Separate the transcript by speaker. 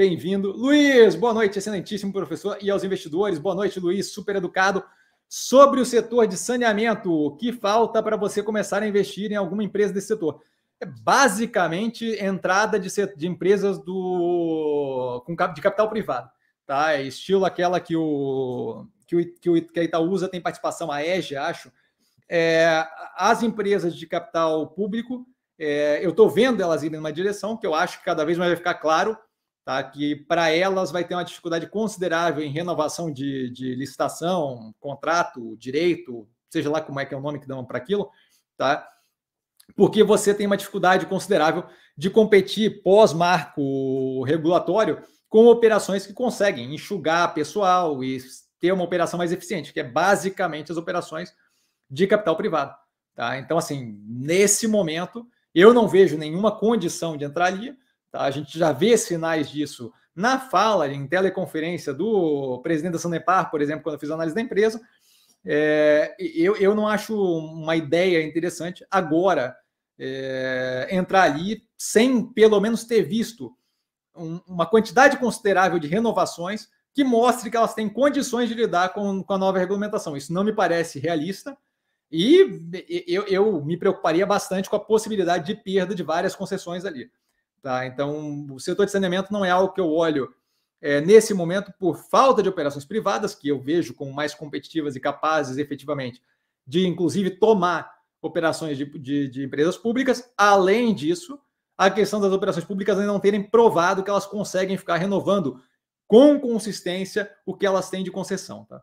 Speaker 1: Bem-vindo. Luiz, boa noite, excelentíssimo professor. E aos investidores, boa noite, Luiz, super educado. Sobre o setor de saneamento, o que falta para você começar a investir em alguma empresa desse setor? É basicamente entrada de, de empresas do, com, de capital privado, tá? É estilo aquela que o que, o, que, o, que a Itaú usa, tem participação, a EGE, acho. É, as empresas de capital público, é, eu estou vendo elas indo em uma direção que eu acho que cada vez mais vai ficar claro tá? que para elas vai ter uma dificuldade considerável em renovação de, de licitação, contrato, direito, seja lá como é que é o nome que dão para aquilo, tá? porque você tem uma dificuldade considerável de competir pós-marco regulatório com operações que conseguem enxugar pessoal e ter uma operação mais eficiente, que é basicamente as operações de capital privado. Tá? Então, assim, nesse momento, eu não vejo nenhuma condição de entrar ali, Tá? A gente já vê sinais disso na fala, em teleconferência do presidente da Sanepar, por exemplo, quando eu fiz a análise da empresa. É, eu, eu não acho uma ideia interessante agora é, entrar ali sem pelo menos ter visto um, uma quantidade considerável de renovações que mostre que elas têm condições de lidar com, com a nova regulamentação. Isso não me parece realista e eu, eu me preocuparia bastante com a possibilidade de perda de várias concessões ali. Tá? Então, o setor de saneamento não é algo que eu olho é, nesse momento por falta de operações privadas, que eu vejo como mais competitivas e capazes efetivamente de, inclusive, tomar operações de, de, de empresas públicas. Além disso, a questão das operações públicas ainda não terem provado que elas conseguem ficar renovando com consistência o que elas têm de concessão. Tá?